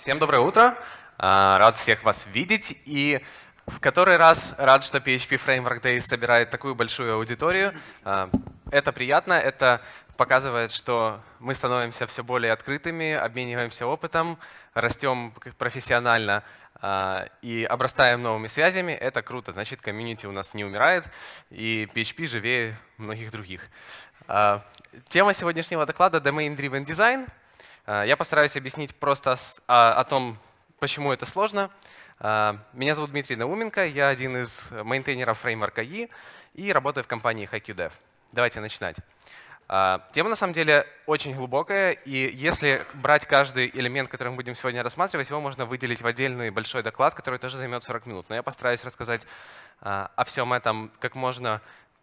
Всем доброе утро. А, рад всех вас видеть. И в который раз рад, что PHP Framework Days собирает такую большую аудиторию. А, это приятно, это показывает, что мы становимся все более открытыми, обмениваемся опытом, растем профессионально а, и обрастаем новыми связями. Это круто, значит, комьюнити у нас не умирает, и PHP живее многих других. Тема сегодняшнего доклада — Domain Driven Design — Э, я постараюсь объяснить просто о, а, о том, почему это сложно. Э, меня зовут Дмитрий Науменко, я один из мейнтейнеров фреймворка E и работаю в компании HiQDev. Давайте начинать. Э, тема на самом деле очень глубокая, и если брать каждый элемент, который мы будем сегодня рассматривать, его можно выделить в отдельный большой доклад, который тоже займет 40 минут. Но я постараюсь рассказать о всем этом как можно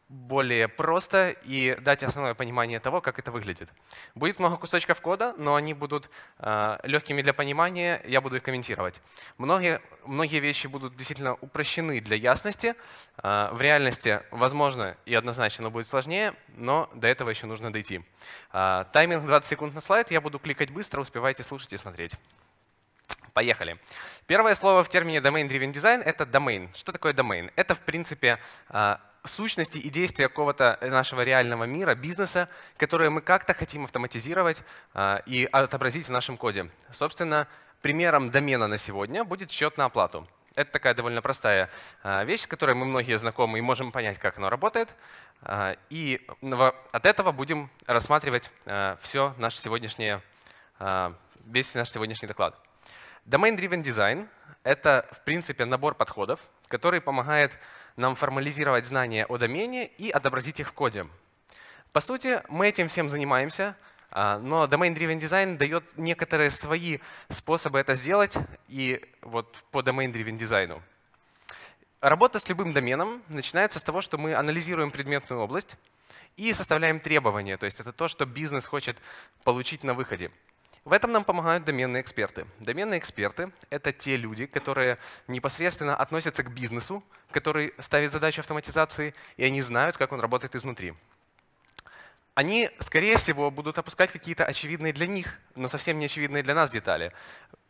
более просто и дать основное понимание того, как это выглядит. Будет много кусочков кода, но они будут э, легкими для понимания, я буду их комментировать. Многие, многие вещи будут действительно упрощены для ясности. Э, в реальности, возможно, и однозначно будет сложнее, но до этого еще нужно дойти. Э, тайминг 20 секунд на слайд, я буду кликать быстро, успевайте слушать и смотреть. Поехали. Первое слово в термине domain-driven design — это domain. Что такое domain? Это, в принципе, а, сущности и действия какого-то нашего реального мира, бизнеса, которые мы как-то хотим автоматизировать а, и отобразить в нашем коде. Собственно, примером домена на сегодня будет счет на оплату. Это такая довольно простая а, вещь, с которой мы многие знакомы и можем понять, как оно работает. И от этого будем рассматривать все наше сегодняшнее, весь наш сегодняшний доклад. Domain-driven design — это, в принципе, набор подходов, который помогает нам формализировать знания о домене и отобразить их в коде. По сути, мы этим всем занимаемся, а, но domain-driven design дает некоторые свои способы это сделать и вот по domain-driven дизайну. Работа с любым доменом начинается с того, что мы анализируем предметную область и составляем требования. То есть это то, что бизнес хочет получить на выходе. В этом нам помогают доменные эксперты. Доменные эксперты — это те люди, которые непосредственно относятся к бизнесу, который ставит задачи автоматизации, и они знают, как он работает изнутри. Они, скорее всего, будут опускать какие-то очевидные для них, но совсем не очевидные для нас детали.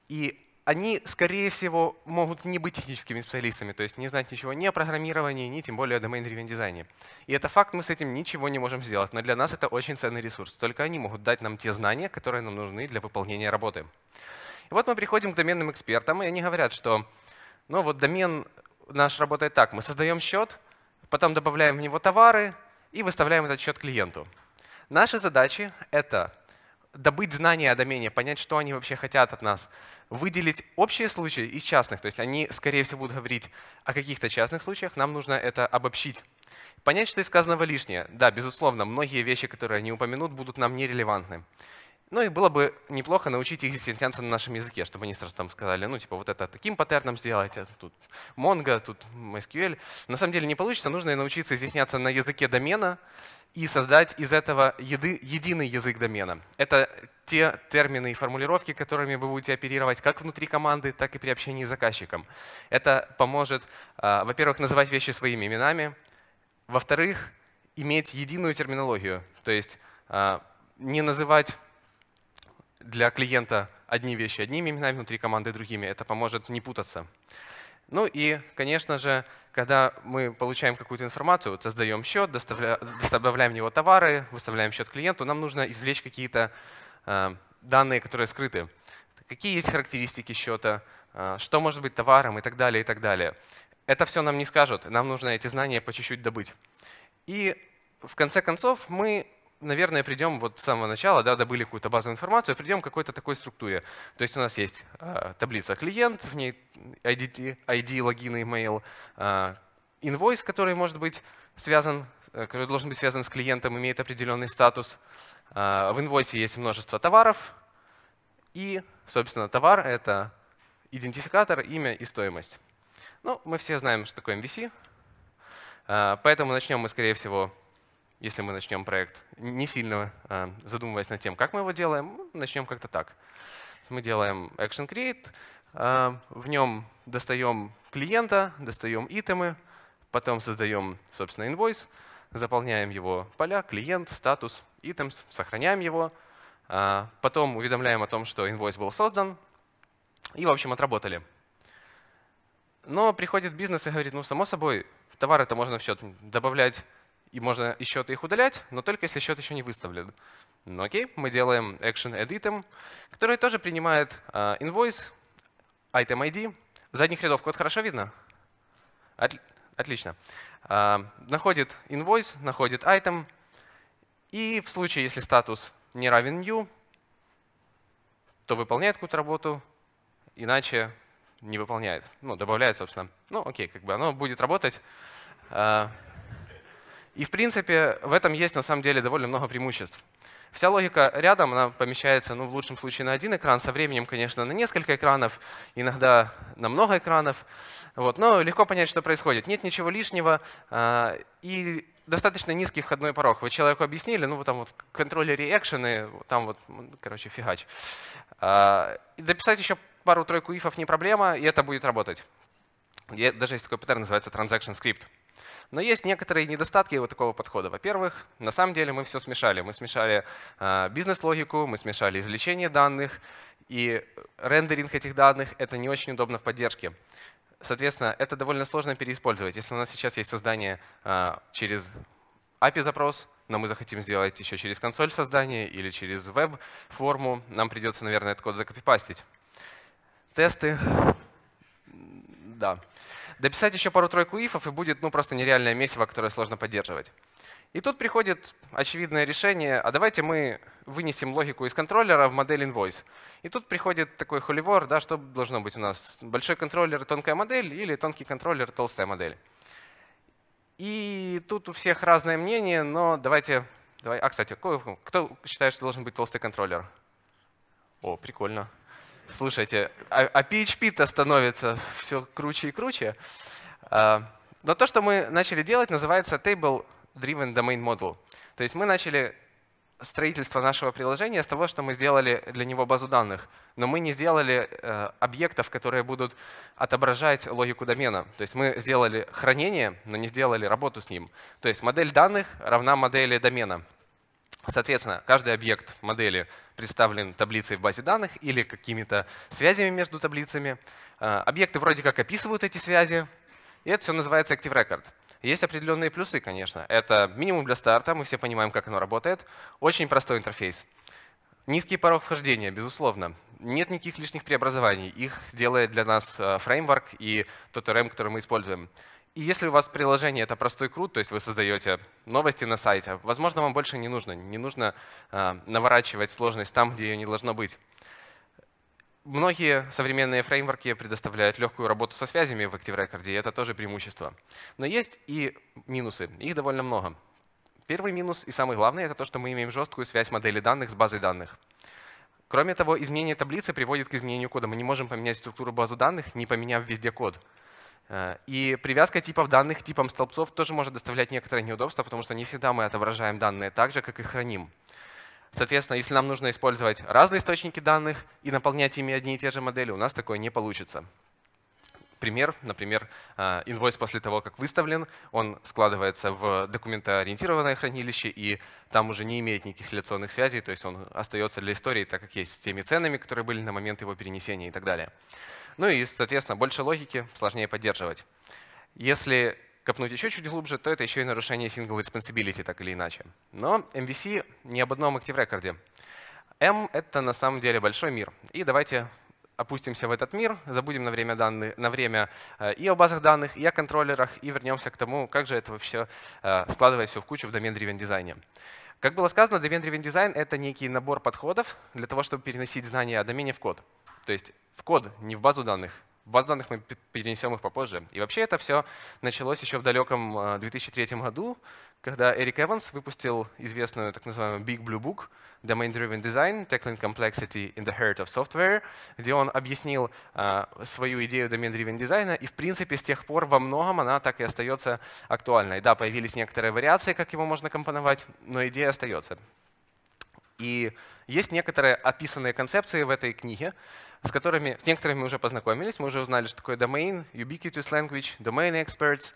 И они, скорее всего, могут не быть техническими специалистами, то есть не знать ничего ни о программировании, ни тем более о domain-driven дизайне. И это факт, мы с этим ничего не можем сделать, но для нас это очень ценный ресурс. Только они могут дать нам те знания, которые нам нужны для выполнения работы. И вот мы приходим к доменным экспертам, и они говорят, что ну вот домен наш работает так, мы создаем счет, потом добавляем в него товары и выставляем этот счет клиенту. Наши задачи — это добыть знания о домене, понять, что они вообще хотят от нас, выделить общие случаи из частных. То есть они, скорее всего, будут говорить о каких-то частных случаях, нам нужно это обобщить. Понять, что из сказанного лишнее. Да, безусловно, многие вещи, которые они упомянут, будут нам нерелевантны. Ну и было бы неплохо научить их диссентенцию на нашем языке, чтобы они сразу там сказали, ну типа вот это таким паттерном сделать, тут Mongo, тут MySQL. На самом деле не получится, нужно и научиться изъясняться на языке домена и создать из этого еды, единый язык домена. Это те термины и формулировки, которыми вы будете оперировать как внутри команды, так и при общении с заказчиком. Это поможет, а, во-первых, называть вещи своими именами, во-вторых, иметь единую терминологию, то есть а, не называть для клиента одни вещи одними именами, внутри команды другими. Это поможет не путаться. Ну и, конечно же, когда мы получаем какую-то информацию, создаем счет, добавляем в него товары, выставляем счет клиенту, нам нужно извлечь какие-то э, данные, которые скрыты. Какие есть характеристики счета, э, что может быть товаром и так далее, и так далее. Это все нам не скажут, нам нужно эти знания по чуть-чуть добыть. И в конце концов мы наверное, придем вот с самого начала, да, добыли какую-то базовую информацию, придем к какой-то такой структуре. То есть у нас есть э, таблица клиент, в ней ID, ID логин, email, э, инвойс, который может быть связан, э, который должен быть связан с клиентом, имеет определенный статус. Э, в инвойсе есть множество товаров. И, собственно, товар — это идентификатор, имя и стоимость. Ну, мы все знаем, что такое MVC, э, поэтому начнем мы, скорее всего, если мы начнем проект, не сильно а, задумываясь над тем, как мы его делаем, ну, начнем как-то так. Мы делаем Action Create, а, в нем достаем клиента, достаем итемы, потом создаем, собственно, инвойс, заполняем его поля, клиент, статус, items, сохраняем его, а, потом уведомляем о том, что инвойс был создан, и, в общем, отработали. Но приходит бизнес и говорит, ну, само собой, товары-то можно все добавлять и можно из счета их удалять, но только если счет еще не выставлен. Ну, окей, мы делаем action edit, который тоже принимает э, invoice, item ID. Задних рядов код хорошо видно? От, отлично. Э, находит invoice, находит item, и в случае, если статус не равен new, то выполняет какую-то работу, иначе не выполняет. Ну, добавляет, собственно. Ну, окей, как бы оно будет работать. Э, и, в принципе, в этом есть на самом деле довольно много преимуществ. Вся логика рядом, она помещается, ну, в лучшем случае, на один экран, со временем, конечно, на несколько экранов, иногда на много экранов. Вот. Но легко понять, что происходит. Нет ничего лишнего. А, и достаточно низкий входной порог. Вы человеку объяснили, ну, вот там вот в контроллере экшены, там вот, короче, фигач. А, и дописать еще пару-тройку ифов не проблема, и это будет работать. Даже есть такой паттерн, называется transaction script. Но есть некоторые недостатки вот такого подхода. Во-первых, на самом деле мы все смешали. Мы смешали а, бизнес-логику, мы смешали извлечение данных, и рендеринг этих данных — это не очень удобно в поддержке. Соответственно, это довольно сложно переиспользовать. Если у нас сейчас есть создание а, через API-запрос, но мы захотим сделать еще через консоль создание или через веб-форму, нам придется, наверное, этот код закопипастить. Тесты да. Дописать еще пару-тройку ифов, и будет ну, просто нереальное месиво, которое сложно поддерживать. И тут приходит очевидное решение, а давайте мы вынесем логику из контроллера в модель invoice. И тут приходит такой холивор, да, что должно быть у нас? Большой контроллер, тонкая модель или тонкий контроллер, толстая модель? И тут у всех разное мнение, но давайте... Давай, а, кстати, кто считает, что должен быть толстый контроллер? О, прикольно. Слушайте, а, а PHP-то становится все круче и круче. А, но то, что мы начали делать, называется Table Driven Domain Model. То есть мы начали строительство нашего приложения с того, что мы сделали для него базу данных, но мы не сделали э, объектов, которые будут отображать логику домена. То есть мы сделали хранение, но не сделали работу с ним. То есть модель данных равна модели домена. Соответственно, каждый объект модели представлен таблицей в базе данных или какими-то связями между таблицами. Э, объекты вроде как описывают эти связи, и это все называется Active Record. Есть определенные плюсы, конечно. Это минимум для старта, мы все понимаем, как оно работает. Очень простой интерфейс. Низкий порог вхождения, безусловно. Нет никаких лишних преобразований. Их делает для нас э, фреймворк и тот РМ, который мы используем. И если у вас приложение — это простой крут, то есть вы создаете новости на сайте, возможно, вам больше не нужно. Не нужно э, наворачивать сложность там, где ее не должно быть. Многие современные фреймворки предоставляют легкую работу со связями в ActiveRecord, и это тоже преимущество. Но есть и минусы, их довольно много. Первый минус и самый главный — это то, что мы имеем жесткую связь модели данных с базой данных. Кроме того, изменение таблицы приводит к изменению кода. Мы не можем поменять структуру базы данных, не поменяв везде код. Э, и привязка типов данных к типам столбцов тоже может доставлять некоторые неудобства, потому что не всегда мы отображаем данные так же, как и храним. Соответственно, если нам нужно использовать разные источники данных и наполнять ими одни и те же модели, у нас такое не получится пример, например, э, инвойс после того, как выставлен, он складывается в документоориентированное хранилище, и там уже не имеет никаких реляционных связей, то есть он остается для истории, так как есть с теми ценами, которые были на момент его перенесения и так далее. Ну и, соответственно, больше логики, сложнее поддерживать. Если копнуть еще чуть глубже, то это еще и нарушение single responsibility, так или иначе. Но MVC не об одном актив рекорде. M — это на самом деле большой мир. И давайте опустимся в этот мир, забудем на время, данные, на время э, и о базах данных, и о контроллерах, и вернемся к тому, как же это вообще э, складывается все в кучу в домен-driven дизайне. Как было сказано, домен-driven дизайн — это некий набор подходов для того, чтобы переносить знания о домене в код. То есть в код, не в базу данных, баз данных мы перенесем их попозже. И вообще это все началось еще в далеком 2003 э, году, когда Эрик Эванс выпустил известную так называемую Big Blue Book Domain Driven Design, Tackling Complexity in the Heart of Software, где он объяснил э, свою идею Domain Driven дизайна, и в принципе с тех пор во многом она так и остается актуальной. Да, появились некоторые вариации, как его можно компоновать, но идея остается. И есть некоторые описанные концепции в этой книге, с, которыми, с некоторыми мы уже познакомились, мы уже узнали, что такое domain, ubiquitous language, domain experts,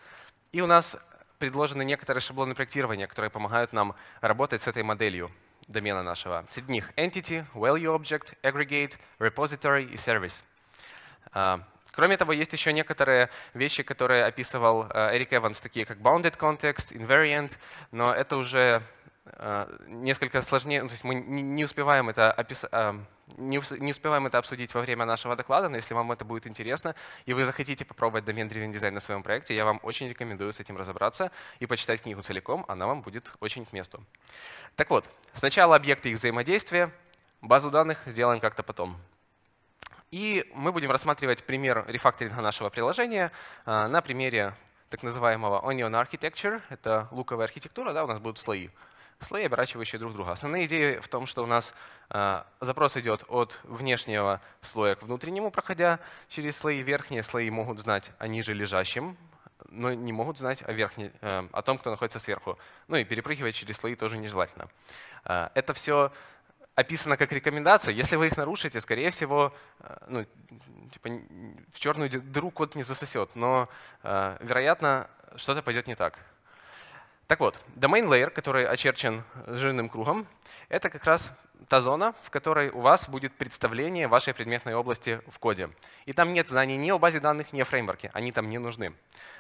и у нас предложены некоторые шаблоны проектирования, которые помогают нам работать с этой моделью домена нашего. Среди них entity, value object, aggregate, repository и service. А, кроме того, есть еще некоторые вещи, которые описывал э, Эрик Эванс, такие как bounded context, invariant, но это уже а, несколько сложнее, ну, то есть мы не успеваем это опис... А, не успеваем это обсудить во время нашего доклада, но если вам это будет интересно и вы захотите попробовать домен-дривен дизайн на своем проекте, я вам очень рекомендую с этим разобраться и почитать книгу целиком, она вам будет очень к месту. Так вот, сначала объекты их взаимодействия, базу данных сделаем как-то потом. И мы будем рассматривать пример рефакторинга нашего приложения а, на примере так называемого Onion Architecture. Это луковая архитектура, да, у нас будут слои слои, оборачивающие друг друга. Основная идея в том, что у нас э, запрос идет от внешнего слоя к внутреннему, проходя через слои. Верхние слои могут знать о ниже лежащем, но не могут знать о, верхней, э, о том, кто находится сверху. Ну и перепрыгивать через слои тоже нежелательно. Э, это все описано как рекомендация. Если вы их нарушите, скорее всего, ну, типа, в черную дыру кот не засосет, но, вероятно, что-то пойдет не так. Так вот, domain layer, который очерчен жирным кругом, это как раз та зона, в которой у вас будет представление вашей предметной области в коде. И там нет знаний ни о базе данных, ни о фреймворке. Они там не нужны.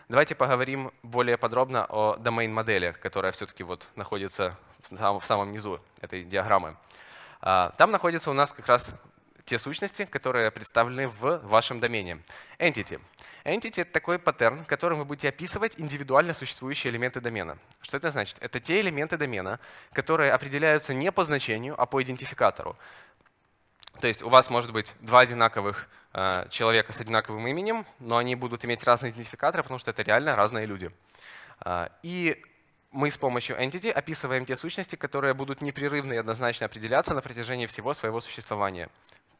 Давайте поговорим более подробно о domain-модели, которая все-таки вот находится в самом низу этой диаграммы. А, там находится у нас как раз те сущности, которые представлены в вашем домене. Entity. Entity — это такой паттерн, которым вы будете описывать индивидуально существующие элементы домена. Что это значит? Это те элементы домена, которые определяются не по значению, а по идентификатору. То есть у вас может быть два одинаковых э, человека с одинаковым именем, но они будут иметь разные идентификаторы, потому что это реально разные люди. Э, и мы с помощью entity описываем те сущности, которые будут непрерывно и однозначно определяться на протяжении всего своего существования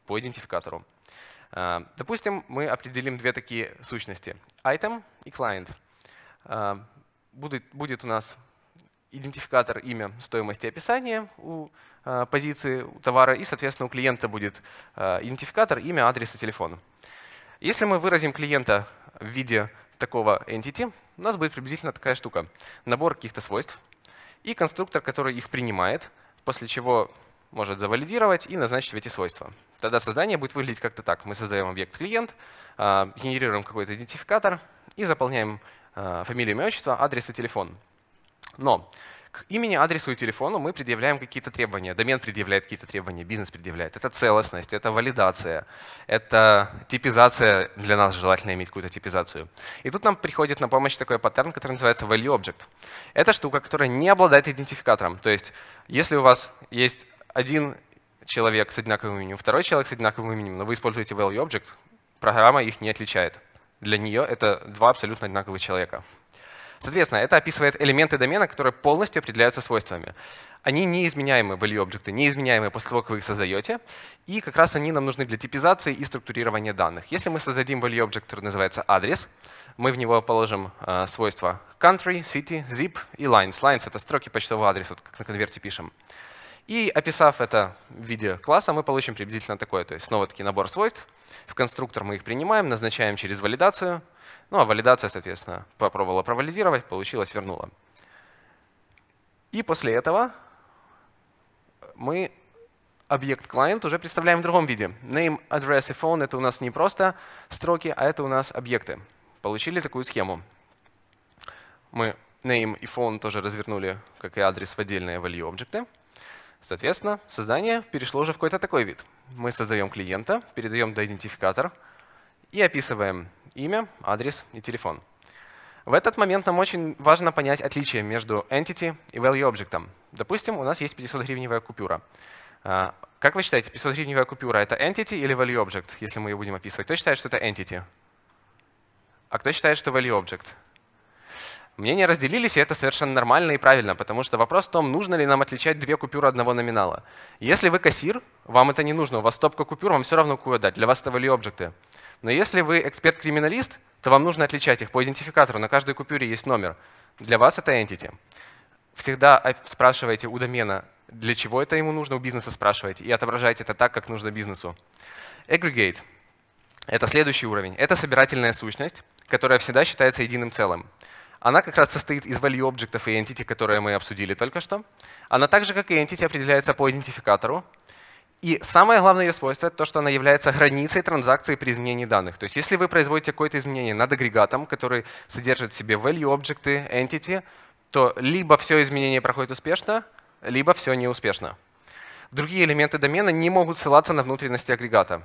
по идентификатору. Э, допустим, мы определим две такие сущности – item и client. Э, будет, будет у нас идентификатор имя, стоимость и описание у э, позиции у товара, и, соответственно, у клиента будет идентификатор имя, адрес и телефон. Если мы выразим клиента в виде такого entity, у нас будет приблизительно такая штука. Набор каких-то свойств и конструктор, который их принимает, после чего может завалидировать и назначить эти свойства. Тогда создание будет выглядеть как-то так. Мы создаем объект клиент, а, генерируем какой-то идентификатор и заполняем а, фамилию, имя, отчество, адрес и телефон. Но к имени, адресу и телефону мы предъявляем какие-то требования. Домен предъявляет какие-то требования, бизнес предъявляет. Это целостность, это валидация, это типизация. Для нас желательно иметь какую-то типизацию. И тут нам приходит на помощь такой паттерн, который называется value object. Это штука, которая не обладает идентификатором. То есть если у вас есть один человек с одинаковым именем, второй человек с одинаковым именем, но вы используете value object, программа их не отличает. Для нее это два абсолютно одинаковых человека. Соответственно, это описывает элементы домена, которые полностью определяются свойствами. Они неизменяемы, value объекты, неизменяемые после того, как вы их создаете, и как раз они нам нужны для типизации и структурирования данных. Если мы создадим value object, который называется адрес, мы в него положим э, свойства country, city, zip и lines. Lines — это строки почтового адреса, как на конверте пишем. И описав это в виде класса, мы получим приблизительно такое. То есть снова-таки набор свойств. В конструктор мы их принимаем, назначаем через валидацию. Ну а валидация, соответственно, попробовала провалидировать, получилось, вернула. И после этого мы объект client уже представляем в другом виде. Name, address и phone — это у нас не просто строки, а это у нас объекты. Получили такую схему. Мы name и phone тоже развернули, как и адрес, в отдельные value объекты. Соответственно, создание перешло уже в какой-то такой вид. Мы создаем клиента, передаем до и описываем имя, адрес и телефон. В этот момент нам очень важно понять отличие между entity и value object. Допустим, у нас есть 500 гривневая купюра. А, как вы считаете, 500 гривневая купюра — это entity или value object, если мы ее будем описывать? Кто считает, что это entity? А кто считает, что value object? Мнения разделились, и это совершенно нормально и правильно, потому что вопрос в том, нужно ли нам отличать две купюры одного номинала. Если вы кассир, вам это не нужно, у вас стопка купюр, вам все равно какую отдать, для вас это value объекты. Но если вы эксперт-криминалист, то вам нужно отличать их по идентификатору, на каждой купюре есть номер. Для вас это entity. Всегда спрашивайте у домена, для чего это ему нужно, у бизнеса спрашивайте, и отображайте это так, как нужно бизнесу. Aggregate — это следующий уровень. Это собирательная сущность, которая всегда считается единым целым. Она как раз состоит из value объектов и entity, которые мы обсудили только что. Она так же, как и entity, определяется по идентификатору. И самое главное ее свойство – это то, что она является границей транзакции при изменении данных. То есть если вы производите какое-то изменение над агрегатом, который содержит в себе value объекты, entity, то либо все изменение проходит успешно, либо все неуспешно. Другие элементы домена не могут ссылаться на внутренности агрегата.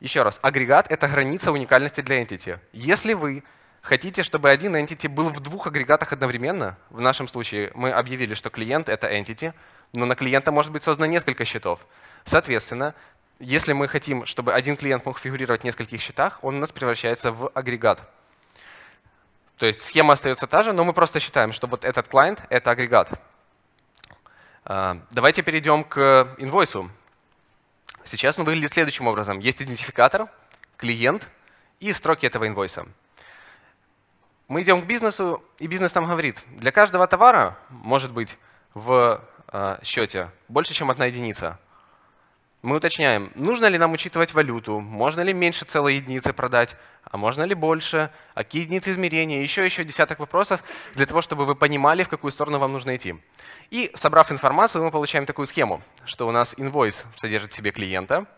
Еще раз, агрегат — это граница уникальности для entity. Если вы Хотите, чтобы один entity был в двух агрегатах одновременно? В нашем случае мы объявили, что клиент — это entity, но на клиента может быть создано несколько счетов. Соответственно, если мы хотим, чтобы один клиент мог фигурировать в нескольких счетах, он у нас превращается в агрегат. То есть схема остается та же, но мы просто считаем, что вот этот клиент — это агрегат. А, давайте перейдем к инвойсу. Сейчас он выглядит следующим образом. Есть идентификатор, клиент и строки этого инвойса мы идем к бизнесу, и бизнес нам говорит, для каждого товара может быть в э, счете больше, чем одна единица. Мы уточняем, нужно ли нам учитывать валюту, можно ли меньше целой единицы продать, а можно ли больше, а какие единицы измерения, еще еще десяток вопросов для того, чтобы вы понимали, в какую сторону вам нужно идти. И собрав информацию, мы получаем такую схему, что у нас инвойс содержит в себе клиента –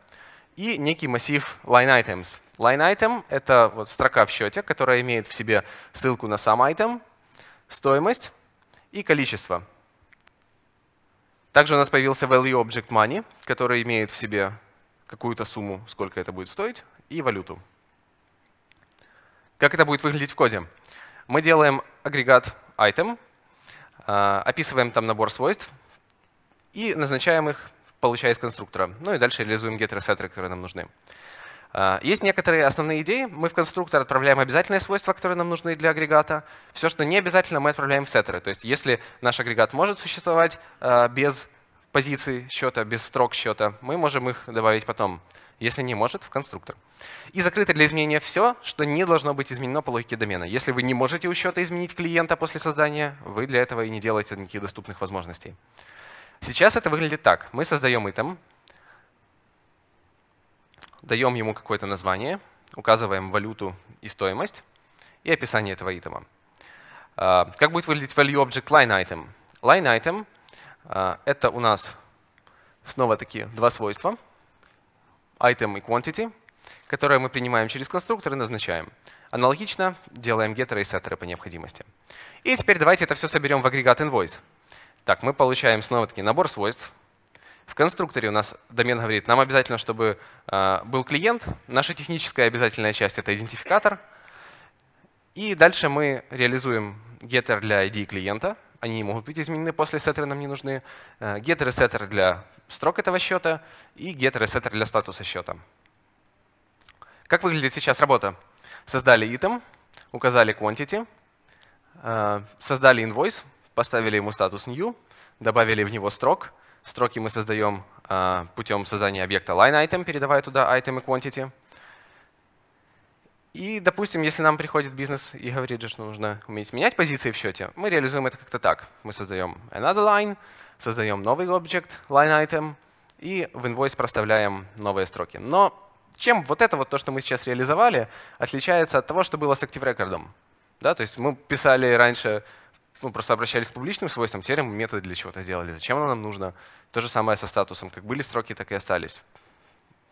и некий массив line items. Line item — это вот строка в счете, которая имеет в себе ссылку на сам item, стоимость и количество. Также у нас появился value object money, который имеет в себе какую-то сумму, сколько это будет стоить, и валюту. Как это будет выглядеть в коде? Мы делаем агрегат item, а, описываем там набор свойств и назначаем их получая из конструктора. Ну и дальше реализуем сеттеры, которые нам нужны. А, есть некоторые основные идеи. Мы в конструктор отправляем обязательные свойства, которые нам нужны для агрегата. Все, что не обязательно, мы отправляем в сеттеры. То есть если наш агрегат может существовать а, без позиций счета, без строк счета, мы можем их добавить потом. Если не может, в конструктор. И закрыто для изменения все, что не должно быть изменено по логике домена. Если вы не можете у счета изменить клиента после создания, вы для этого и не делаете никаких доступных возможностей. Сейчас это выглядит так. Мы создаем item, даем ему какое-то название, указываем валюту и стоимость и описание этого итема. А, как будет выглядеть value object line item? Line item а, — это у нас снова-таки два свойства. Item и quantity, которые мы принимаем через конструктор и назначаем. Аналогично делаем геттеры и сеттеры по необходимости. И теперь давайте это все соберем в агрегат invoice. Так, мы получаем снова-таки набор свойств. В конструкторе у нас домен говорит, нам обязательно, чтобы э, был клиент. Наша техническая обязательная часть — это идентификатор. И дальше мы реализуем getter для ID клиента. Они не могут быть изменены после сеттера, нам не нужны. Getter э, и setter для строк этого счета и getter и setter для статуса счета. Как выглядит сейчас работа? Создали item, указали quantity, э, создали invoice, поставили ему статус new, добавили в него строк. Строки мы создаем а, путем создания объекта line-item, передавая туда item и quantity. И, допустим, если нам приходит бизнес и говорит, что нужно уметь менять позиции в счете, мы реализуем это как-то так. Мы создаем another line, создаем новый объект, line item, и в invoice проставляем новые строки. Но чем вот это вот то, что мы сейчас реализовали, отличается от того, что было с Active Record? Да, то есть мы писали раньше ну, просто обращались к публичным свойствам, теперь мы методы для чего-то сделали. Зачем оно нам нужно? То же самое со статусом. Как были строки, так и остались.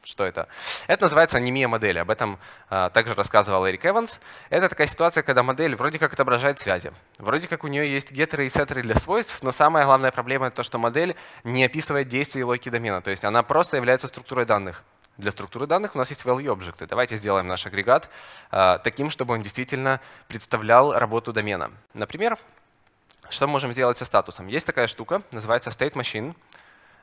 Что это? Это называется анемия модели. Об этом а, также рассказывал Эрик Эванс. Это такая ситуация, когда модель вроде как отображает связи. Вроде как у нее есть гетеры и сеттеры для свойств, но самая главная проблема это то, что модель не описывает действия и логики домена. То есть она просто является структурой данных. Для структуры данных у нас есть value объекты. Давайте сделаем наш агрегат а, таким, чтобы он действительно представлял работу домена. Например, что мы можем сделать со статусом? Есть такая штука, называется state machine.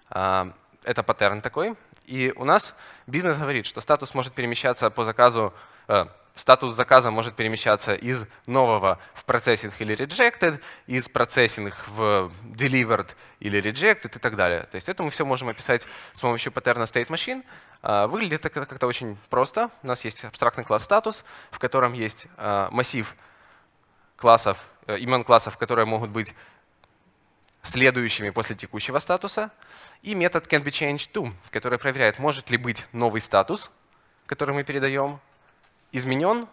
А, это паттерн такой. И у нас бизнес говорит, что статус может перемещаться по заказу, э, статус заказа может перемещаться из нового в processing или rejected, из processing в delivered или rejected и так далее. То есть это мы все можем описать с помощью паттерна state machine. А, выглядит это как-то очень просто. У нас есть абстрактный класс статус, в котором есть а, массив классов, э, имен классов, которые могут быть следующими после текущего статуса, и метод can be changed to, который проверяет, может ли быть новый статус, который мы передаем, изменен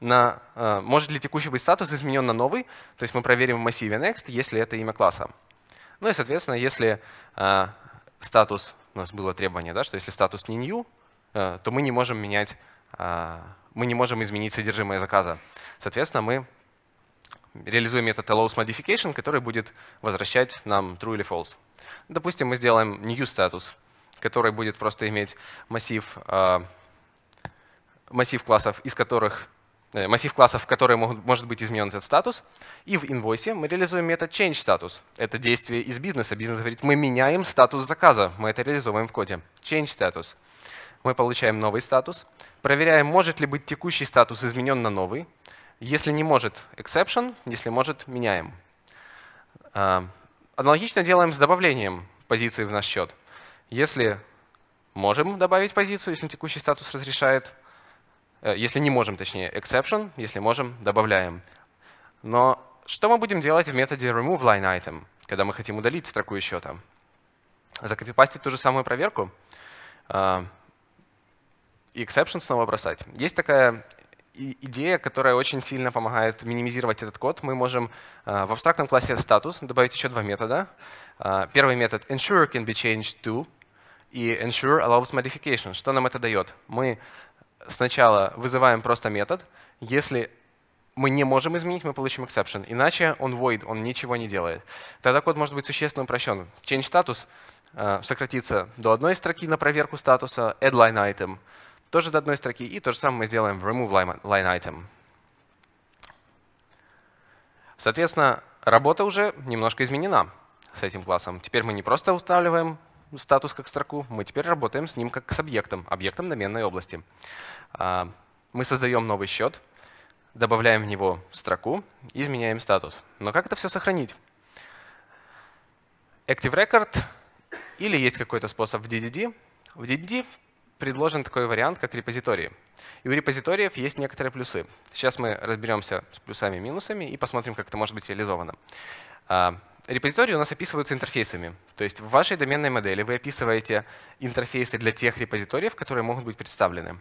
на, э, может ли текущий быть статус изменен на новый, то есть мы проверим в массиве next, если это имя класса. Ну и, соответственно, если э, статус, у нас было требование, да, что если статус не new, то мы не можем менять мы не можем изменить содержимое заказа. Соответственно, мы реализуем метод allows modification, который будет возвращать нам true или false. Допустим, мы сделаем new status, который будет просто иметь массив, а, массив классов, из которых э, массив классов, в которые могут, может быть изменен этот статус. И в инвойсе мы реализуем метод change status. Это действие из бизнеса. Бизнес говорит, мы меняем статус заказа. Мы это реализуем в коде. Change status мы получаем новый статус, проверяем, может ли быть текущий статус изменен на новый. Если не может, exception, если может, меняем. А, аналогично делаем с добавлением позиции в наш счет. Если можем добавить позицию, если текущий статус разрешает, э, если не можем, точнее, exception, если можем, добавляем. Но что мы будем делать в методе remove line item, когда мы хотим удалить строку из счета? Закопипастить ту же самую проверку. А, и эксепшн снова бросать. Есть такая идея, которая очень сильно помогает минимизировать этот код. Мы можем э, в абстрактном классе статус добавить еще два метода. Э, первый метод ensure can be changed to и ensure allows modification. Что нам это дает? Мы сначала вызываем просто метод. Если мы не можем изменить, мы получим exception. Иначе он void, он ничего не делает. Тогда код может быть существенно упрощен. Change status э, сократится до одной строки на проверку статуса, add line item — тоже до одной строки. И то же самое мы сделаем в remove line item. Соответственно, работа уже немножко изменена с этим классом. Теперь мы не просто устанавливаем статус как строку, мы теперь работаем с ним как с объектом, объектом доменной области. А, мы создаем новый счет, добавляем в него строку и изменяем статус. Но как это все сохранить? Active Record или есть какой-то способ в DDD. В DDD предложен такой вариант, как репозитории. И у репозиториев есть некоторые плюсы. Сейчас мы разберемся с плюсами и минусами и посмотрим, как это может быть реализовано. А, репозитории у нас описываются интерфейсами. То есть в вашей доменной модели вы описываете интерфейсы для тех репозиториев, которые могут быть представлены.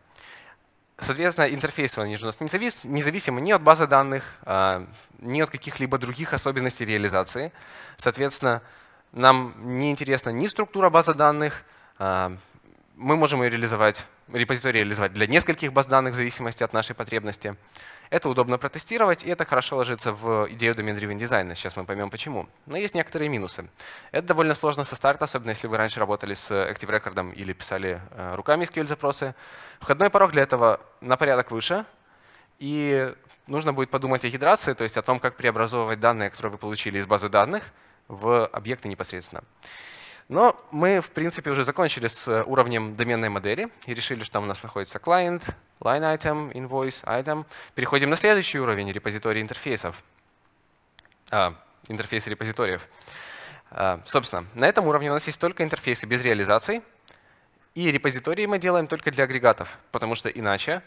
Соответственно, интерфейсы они же у нас независимы ни от базы данных, а, ни от каких-либо других особенностей реализации. Соответственно, нам не интересна ни структура базы данных, а, мы можем ее реализовать, репозиторий реализовать для нескольких баз данных в зависимости от нашей потребности. Это удобно протестировать, и это хорошо ложится в идею домен-driven дизайна. Сейчас мы поймем почему. Но есть некоторые минусы. Это довольно сложно со старта, особенно если вы раньше работали с Active Record или писали э, руками SQL-запросы. Входной порог для этого на порядок выше, и нужно будет подумать о гидрации, то есть о том, как преобразовывать данные, которые вы получили из базы данных, в объекты непосредственно. Но мы, в принципе, уже закончили с э, уровнем доменной модели и решили, что там у нас находится client, line item, invoice, item. Переходим на следующий уровень репозитории интерфейсов. А, интерфейсы репозиториев. А, собственно, на этом уровне у нас есть только интерфейсы без реализаций, и репозитории мы делаем только для агрегатов, потому что иначе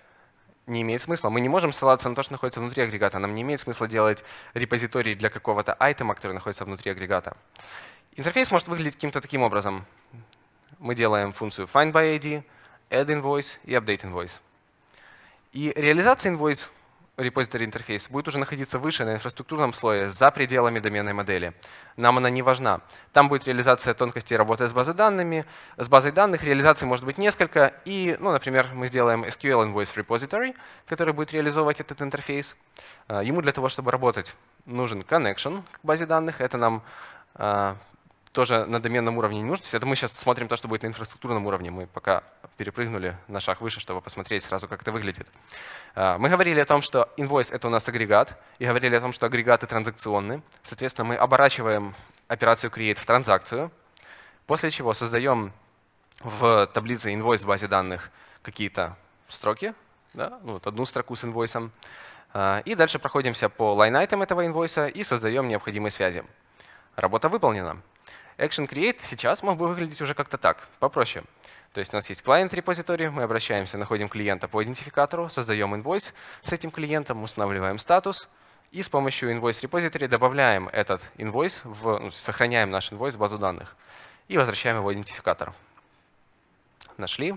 не имеет смысла. Мы не можем ссылаться на то, что находится внутри агрегата. Нам не имеет смысла делать репозитории для какого-то айтема, который находится внутри агрегата. Интерфейс может выглядеть каким-то таким образом. Мы делаем функцию find by ID, add invoice и update invoice. И реализация invoice репозиторий интерфейс будет уже находиться выше на инфраструктурном слое, за пределами доменной модели. Нам она не важна. Там будет реализация тонкостей работы с базой данными, с базой данных реализаций может быть несколько. И, ну, например, мы сделаем SQL Invoice Repository, который будет реализовывать этот интерфейс. Э, ему для того, чтобы работать, нужен connection к базе данных. Это нам э, тоже на доменном уровне не нужно. То это мы сейчас смотрим то, что будет на инфраструктурном уровне. Мы пока перепрыгнули на шаг выше, чтобы посмотреть сразу, как это выглядит. А, мы говорили о том, что инвойс — это у нас агрегат, и говорили о том, что агрегаты транзакционны. Соответственно, мы оборачиваем операцию create в транзакцию, после чего создаем в таблице инвойс в базе данных какие-то строки, да? ну, вот одну строку с инвойсом, а, и дальше проходимся по line-item этого инвойса и создаем необходимые связи. Работа выполнена. Action Create сейчас мог бы выглядеть уже как-то так, попроще. То есть у нас есть client репозиторий, мы обращаемся, находим клиента по идентификатору, создаем инвойс с этим клиентом, устанавливаем статус, и с помощью invoice репозитории добавляем этот инвойс, ну, сохраняем наш инвойс в базу данных и возвращаем его идентификатор. Нашли,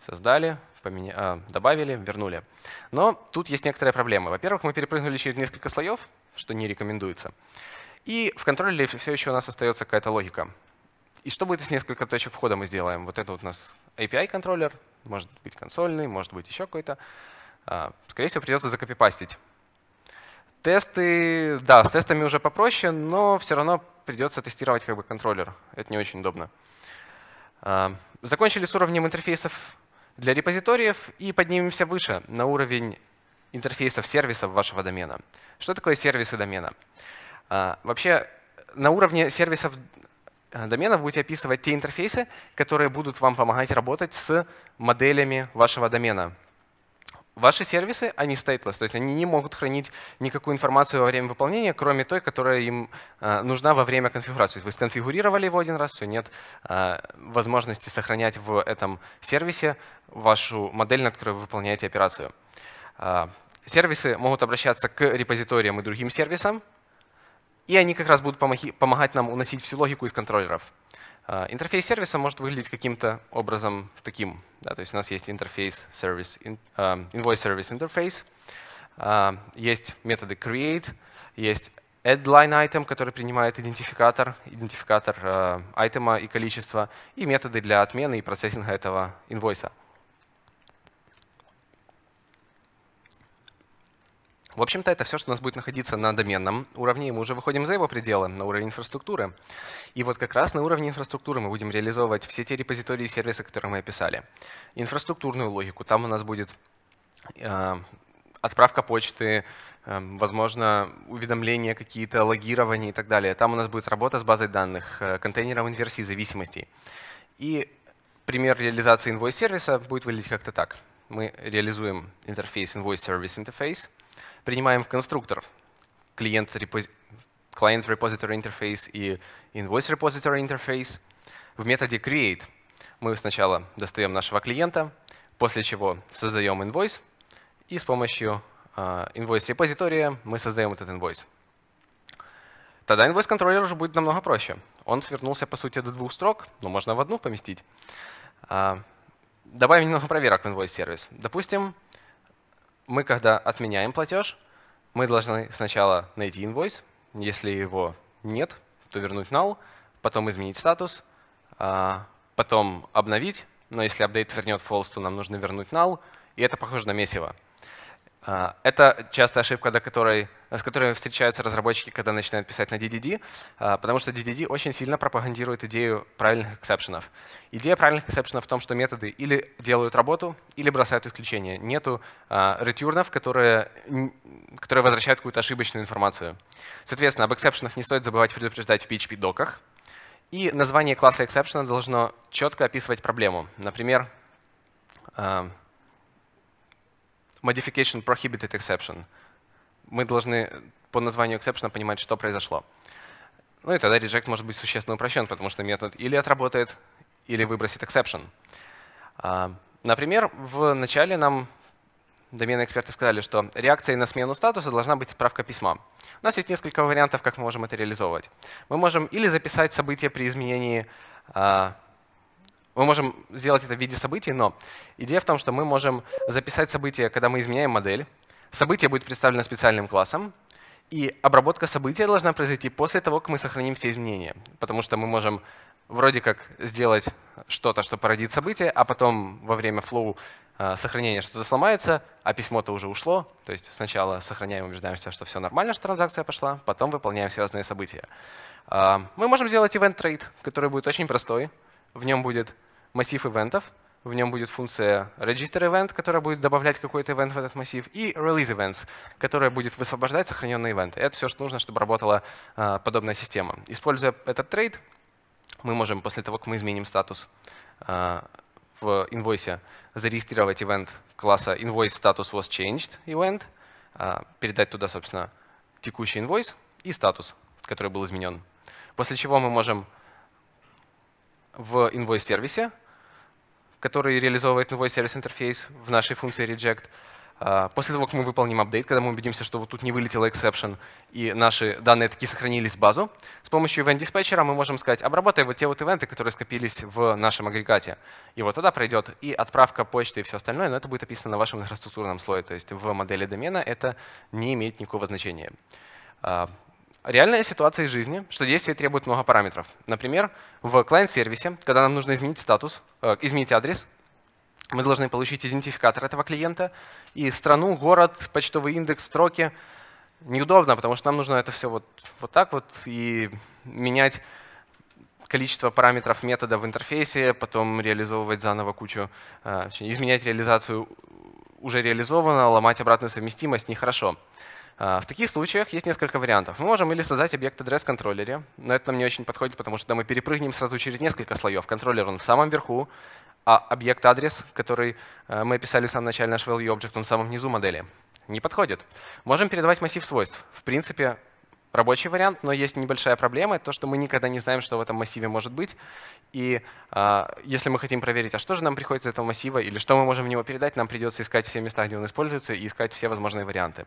создали, поменя... А, добавили, вернули. Но тут есть некоторая проблема. Во-первых, мы перепрыгнули через несколько слоев, что не рекомендуется. И в контроллере все еще у нас остается какая-то логика. И что будет, если несколько точек входа мы сделаем? Вот это вот у нас API-контроллер, может быть консольный, может быть еще какой-то. А, скорее всего, придется закопипастить. Тесты, да, с тестами уже попроще, но все равно придется тестировать как бы контроллер. Это не очень удобно. А, закончили с уровнем интерфейсов для репозиториев и поднимемся выше, на уровень интерфейсов сервисов вашего домена. Что такое сервисы домена? А, вообще на уровне сервисов э, доменов будете описывать те интерфейсы, которые будут вам помогать работать с моделями вашего домена. Ваши сервисы, они stateless, то есть они не могут хранить никакую информацию во время выполнения, кроме той, которая им э, нужна во время конфигурации. Вы сконфигурировали его один раз, все, нет э, возможности сохранять в этом сервисе вашу модель, на которой вы выполняете операцию. А, сервисы могут обращаться к репозиториям и другим сервисам, и они как раз будут помогать нам уносить всю логику из контроллеров. А, интерфейс сервиса может выглядеть каким-то образом таким. Да, то есть у нас есть интерфейс сервис, invoice service interface, есть методы create, есть add line item, который принимает идентификатор, идентификатор а, айтема и количество, и методы для отмены и процессинга этого инвойса. В общем-то, это все, что у нас будет находиться на доменном уровне, и мы уже выходим за его пределы, на уровень инфраструктуры. И вот как раз на уровне инфраструктуры мы будем реализовывать все те репозитории и сервисы, которые мы описали. Инфраструктурную логику, там у нас будет э, отправка почты, э, возможно, уведомления какие-то, логирование и так далее. Там у нас будет работа с базой данных, э, контейнером инверсии зависимостей. И пример реализации инвойс-сервиса будет выглядеть как-то так. Мы реализуем интерфейс Invoice Service Interface — принимаем в конструктор клиент repo client repository interface и invoice repository interface. В методе create мы сначала достаем нашего клиента, после чего создаем invoice, и с помощью invoice а, репозитория мы создаем этот invoice. Тогда invoice контроллер уже будет намного проще. Он свернулся, по сути, до двух строк, но можно в одну поместить. А, добавим немного проверок в invoice сервис. Допустим, мы, когда отменяем платеж, мы должны сначала найти инвойс. Если его нет, то вернуть null, потом изменить статус, а, потом обновить. Но если апдейт вернет false, то нам нужно вернуть null. И это похоже на месиво. А, это частая ошибка, до которой, с которой встречаются разработчики, когда начинают писать на DDD, а, потому что DDD очень сильно пропагандирует идею правильных эксепшенов. Идея правильных эксепшенов в том, что методы или делают работу, или бросают исключения. Нету а, ретюрнов, которые, которые возвращают какую-то ошибочную информацию. Соответственно, об эксепшенах не стоит забывать предупреждать в PHP-доках. И название класса эксепшена должно четко описывать проблему. Например, modification prohibited exception. Мы должны по названию exception понимать, что произошло. Ну и тогда reject может быть существенно упрощен, потому что метод или отработает, или выбросит exception. А, например, в начале нам доменные эксперты сказали, что реакцией на смену статуса должна быть отправка письма. У нас есть несколько вариантов, как мы можем это реализовывать. Мы можем или записать событие при изменении а, мы можем сделать это в виде событий, но идея в том, что мы можем записать события, когда мы изменяем модель. Событие будет представлено специальным классом, и обработка события должна произойти после того, как мы сохраним все изменения. Потому что мы можем вроде как сделать что-то, что породит событие, а потом во время flow э, сохранения что-то сломается, а письмо-то уже ушло. То есть сначала сохраняем, убеждаемся, что все нормально, что транзакция пошла, потом выполняем все разные события. Э, мы можем сделать event trade, который будет очень простой. В нем будет массив ивентов. В нем будет функция registerEvent, которая будет добавлять какой-то ивент в этот массив, и releaseEvents, которая будет высвобождать сохраненные ивенты. Это все, что нужно, чтобы работала э, подобная система. Используя этот трейд, мы можем после того, как мы изменим статус э, в инвойсе, зарегистрировать ивент класса invoice status was changed event, э, передать туда, собственно, текущий инвойс и статус, который был изменен. После чего мы можем в инвойс-сервисе который реализовывает новый сервис-интерфейс в нашей функции reject. А, после того, как мы выполним апдейт, когда мы убедимся, что вот тут не вылетел exception, и наши данные такие сохранились в базу, с помощью event диспетчера мы можем сказать, обработай вот те вот ивенты, которые скопились в нашем агрегате. И вот тогда пройдет и отправка почты и все остальное, но это будет описано на вашем инфраструктурном слое, то есть в модели домена это не имеет никакого значения. А, Реальная ситуация из жизни, что действие требует много параметров. Например, в клиент-сервисе, когда нам нужно изменить статус, э, изменить адрес, мы должны получить идентификатор этого клиента и страну, город, почтовый индекс, строки. Неудобно, потому что нам нужно это все вот, вот так вот и менять количество параметров метода в интерфейсе, потом реализовывать заново кучу, э, изменять реализацию уже реализованного, ломать обратную совместимость нехорошо. хорошо. А, в таких случаях есть несколько вариантов. Мы можем или создать объект адрес-контроллере, в но это нам не очень подходит, потому что мы перепрыгнем сразу через несколько слоев. Контроллер он в самом верху, а объект-адрес, который э, мы описали в самом начале наш value object, он в самом низу модели. Не подходит. Можем передавать массив свойств. В принципе, рабочий вариант, но есть небольшая проблема, то, что мы никогда не знаем, что в этом массиве может быть. И э, если мы хотим проверить, а что же нам приходит из этого массива, или что мы можем в него передать, нам придется искать все места, где он используется, и искать все возможные варианты.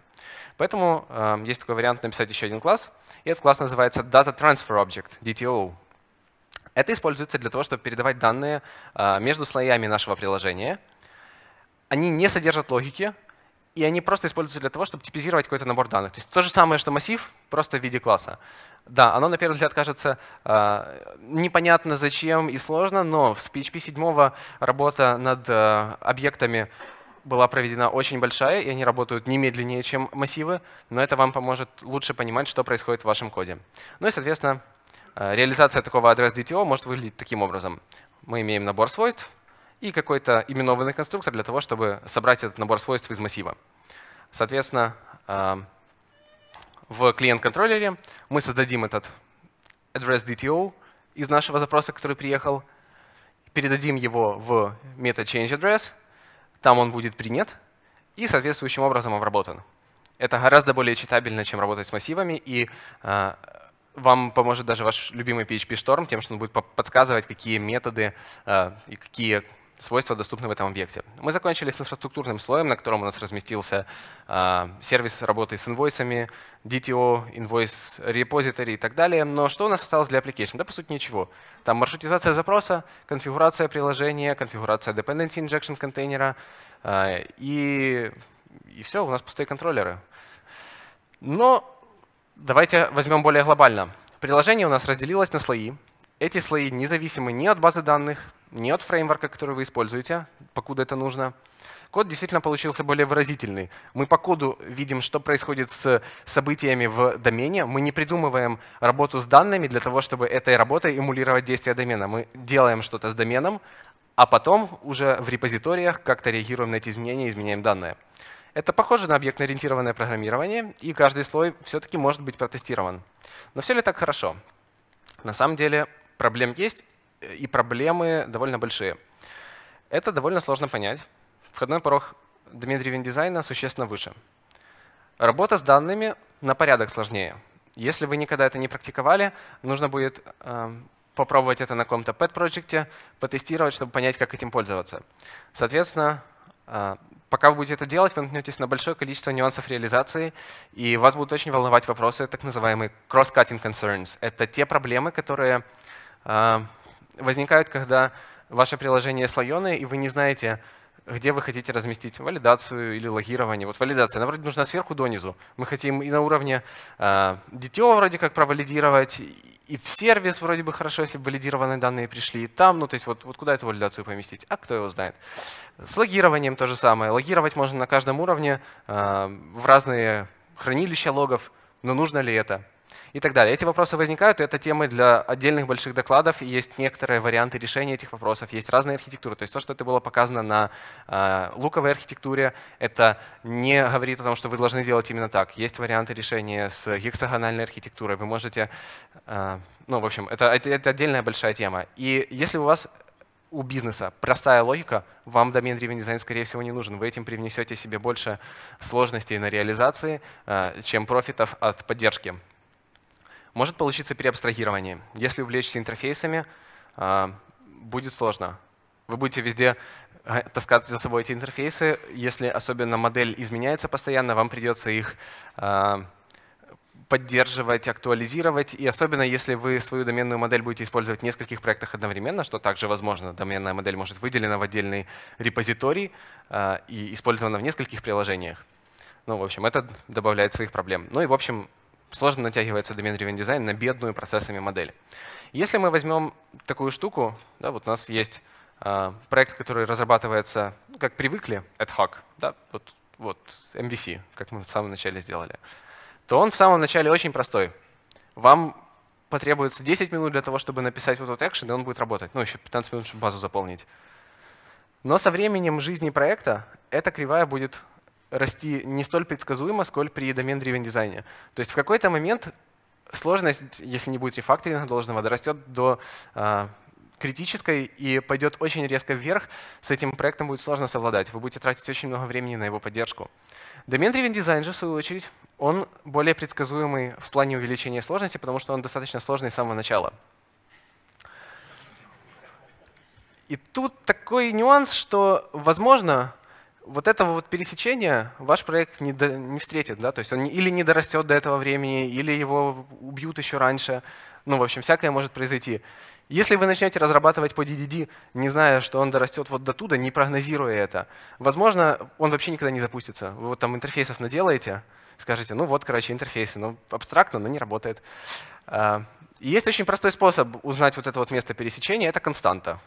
Поэтому э, есть такой вариант написать еще один класс, и этот класс называется Data Transfer Object, DTO. Это используется для того, чтобы передавать данные э, между слоями нашего приложения. Они не содержат логики, и они просто используются для того, чтобы типизировать какой-то набор данных. То есть то же самое, что массив, просто в виде класса. Да, оно на первый взгляд кажется э, непонятно зачем и сложно, но с PHP 7 работа над э, объектами была проведена очень большая, и они работают не медленнее, чем массивы, но это вам поможет лучше понимать, что происходит в вашем коде. Ну и, соответственно, э, реализация такого адрес DTO может выглядеть таким образом. Мы имеем набор свойств, и какой-то именованный конструктор для того, чтобы собрать этот набор свойств из массива. Соответственно, э, в клиент-контроллере мы создадим этот address DTO из нашего запроса, который приехал, передадим его в meta change address, там он будет принят и соответствующим образом обработан. Это гораздо более читабельно, чем работать с массивами, и э, вам поможет даже ваш любимый PHP Storm тем, что он будет подсказывать, какие методы э, и какие свойства доступны в этом объекте. Мы закончили с инфраструктурным слоем, на котором у нас разместился э, сервис работы с инвойсами, DTO, invoice repository и так далее. Но что у нас осталось для application? Да, по сути, ничего. Там маршрутизация запроса, конфигурация приложения, конфигурация dependency injection контейнера э, и, и все, у нас пустые контроллеры. Но давайте возьмем более глобально. Приложение у нас разделилось на слои, эти слои независимы ни от базы данных, ни от фреймворка, который вы используете, покуда это нужно. Код действительно получился более выразительный. Мы по коду видим, что происходит с событиями в домене. Мы не придумываем работу с данными для того, чтобы этой работой эмулировать действия домена. Мы делаем что-то с доменом, а потом уже в репозиториях как-то реагируем на эти изменения изменяем данные. Это похоже на объектно-ориентированное программирование, и каждый слой все-таки может быть протестирован. Но все ли так хорошо? На самом деле проблем есть, э, и проблемы довольно большие. Это довольно сложно понять. Входной порог domain-driven дизайна существенно выше. Работа с данными на порядок сложнее. Если вы никогда это не практиковали, нужно будет э, попробовать это на каком-то pet проекте потестировать, чтобы понять, как этим пользоваться. Соответственно, э, пока вы будете это делать, вы наткнетесь на большое количество нюансов реализации, и вас будут очень волновать вопросы, так называемые cross-cutting concerns. Это те проблемы, которые а, возникают, когда ваше приложение слоеное, и вы не знаете, где вы хотите разместить валидацию или логирование. Вот валидация, она вроде нужна сверху донизу. Мы хотим и на уровне э, а, DTO вроде как провалидировать, и в сервис вроде бы хорошо, если бы валидированные данные пришли и там. Ну, то есть вот, вот куда эту валидацию поместить? А кто его знает? С логированием то же самое. Логировать можно на каждом уровне э, в разные хранилища логов, но нужно ли это? и так далее. Эти вопросы возникают, и это темы для отдельных больших докладов, и есть некоторые варианты решения этих вопросов, есть разные архитектуры. То есть то, что это было показано на э, луковой архитектуре, это не говорит о том, что вы должны делать именно так. Есть варианты решения с гексагональной архитектурой, вы можете… Э, ну, в общем, это, это, отдельная большая тема. И если у вас у бизнеса простая логика, вам домен-driven дизайн, скорее всего, не нужен. Вы этим привнесете себе больше сложностей на реализации, э, чем профитов от поддержки. Может получиться переабстрагирование. Если увлечься интерфейсами, а, будет сложно. Вы будете везде а, таскать за собой эти интерфейсы. Если особенно модель изменяется постоянно, вам придется их а, поддерживать, актуализировать. И особенно если вы свою доменную модель будете использовать в нескольких проектах одновременно, что также возможно, доменная модель может выделена в отдельный репозиторий и использована в нескольких приложениях. Ну, в общем, это добавляет своих проблем. Ну и, в общем, сложно натягивается домен driven дизайн на бедную процессами модель. Если мы возьмем такую штуку, да, вот у нас есть э, проект, который разрабатывается, ну, как привыкли, ad hoc, да, вот, вот MVC, как мы в самом начале сделали, то он в самом начале очень простой. Вам потребуется 10 минут для того, чтобы написать вот этот экшен, и он будет работать. Ну, еще 15 минут, чтобы базу заполнить. Но со временем жизни проекта эта кривая будет расти не столь предсказуемо, сколь при домен-дривен дизайне. То есть в какой-то момент сложность, если не будет рефакторинга должного, дорастет до а, критической и пойдет очень резко вверх. С этим проектом будет сложно совладать. Вы будете тратить очень много времени на его поддержку. домен driven дизайн же, в свою очередь, он более предсказуемый в плане увеличения сложности, потому что он достаточно сложный с самого начала. И тут такой нюанс, что, возможно, вот этого вот пересечения ваш проект не, до, не встретит, да, то есть он или не дорастет до этого времени, или его убьют еще раньше, ну, в общем, всякое может произойти. Если вы начнете разрабатывать по DDD, не зная, что он дорастет вот до туда, не прогнозируя это, возможно, он вообще никогда не запустится. Вы вот там интерфейсов наделаете, скажете, ну вот, короче, интерфейсы, ну, абстрактно, но не работает. А, есть очень простой способ узнать вот это вот место пересечения, это константа.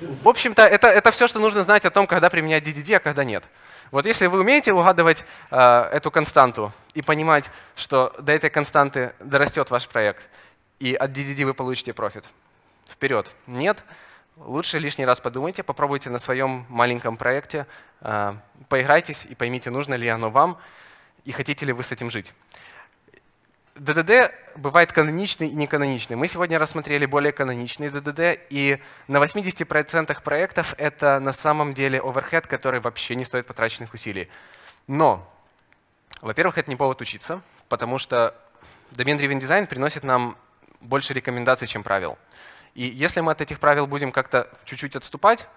В общем-то, это, это все, что нужно знать о том, когда применять DDD, а когда нет. Вот если вы умеете угадывать э, эту константу и понимать, что до этой константы дорастет ваш проект, и от DDD вы получите профит, вперед. Нет, лучше лишний раз подумайте, попробуйте на своем маленьком проекте, э, поиграйтесь и поймите, нужно ли оно вам, и хотите ли вы с этим жить. ДДД бывает каноничный и неканоничный. Мы сегодня рассмотрели более каноничный ДДД, и на 80% проектов это на самом деле оверхед, который вообще не стоит потраченных усилий. Но, во-первых, это не повод учиться, потому что домен-driven дизайн приносит нам больше рекомендаций, чем правил. И если мы от этих правил будем как-то чуть-чуть отступать,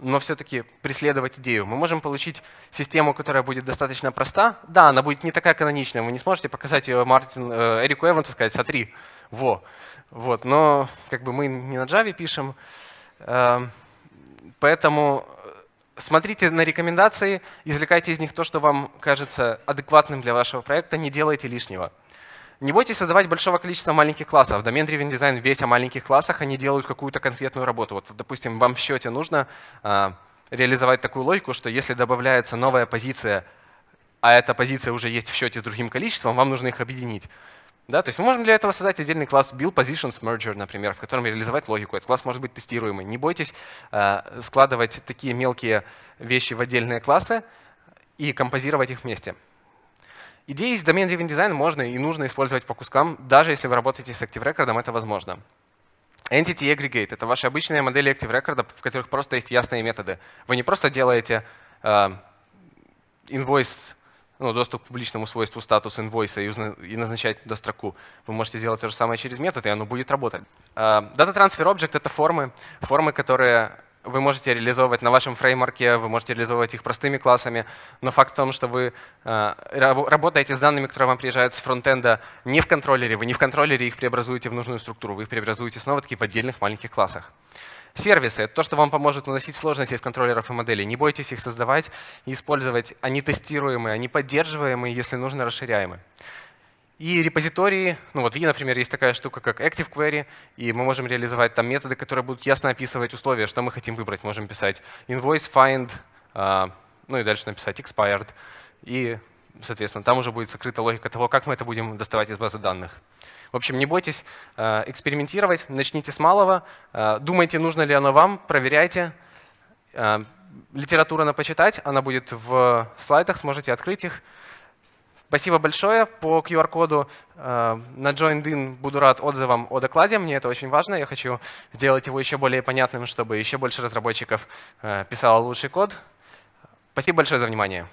но все-таки преследовать идею. Мы можем получить систему, которая будет достаточно проста. Да, она будет не такая каноничная, вы не сможете показать ее Мартин, э, Эрику Эвансу, сказать «сотри». Во. Вот. Но как бы мы не на Java пишем, э, поэтому э, смотрите на рекомендации, извлекайте из них то, что вам кажется адекватным для вашего проекта, не делайте лишнего. Не бойтесь создавать большого количества маленьких классов. domain Driven Design весь о маленьких классах, они делают какую-то конкретную работу. Вот, допустим, вам в счете нужно э, реализовать такую логику, что если добавляется новая позиция, а эта позиция уже есть в счете с другим количеством, вам нужно их объединить. Да, то есть мы можем для этого создать отдельный класс Build Positions Merger, например, в котором реализовать логику. Этот класс может быть тестируемый. Не бойтесь э, складывать такие мелкие вещи в отдельные классы и композировать их вместе. Идеи из домен-driven дизайн можно и нужно использовать по кускам, даже если вы работаете с Active Record, это возможно. Entity Aggregate — это ваши обычные модели Active Record, в которых просто есть ясные методы. Вы не просто делаете э, invoice, ну, доступ к публичному свойству статус инвойса и, и назначаете туда строку. Вы можете сделать то же самое через метод, и оно будет работать. Э, Data Transfer Object — это формы, формы, которые вы можете реализовывать на вашем фреймворке, вы можете реализовывать их простыми классами, но факт в том, что вы э, работаете с данными, которые вам приезжают с фронтенда не в контроллере, вы не в контроллере их преобразуете в нужную структуру, вы их преобразуете снова-таки в отдельных маленьких классах. Сервисы — это то, что вам поможет наносить сложности из контроллеров и моделей. Не бойтесь их создавать и использовать. Они тестируемые, они поддерживаемые, если нужно, расширяемые. И репозитории, ну вот в E, например, есть такая штука, как Active Query, и мы можем реализовать там методы, которые будут ясно описывать условия, что мы хотим выбрать. Можем писать invoice, find, а, ну и дальше написать expired. И, соответственно, там уже будет сокрыта логика того, как мы это будем доставать из базы данных. В общем, не бойтесь а, экспериментировать, начните с малого, а, думайте, нужно ли оно вам, проверяйте. Литература на почитать, она будет в слайдах, сможете открыть их. Спасибо большое. По QR-коду э, на JoinedIn буду рад отзывам о докладе. Мне это очень важно. Я хочу сделать его еще более понятным, чтобы еще больше разработчиков э, писало лучший код. Спасибо большое за внимание.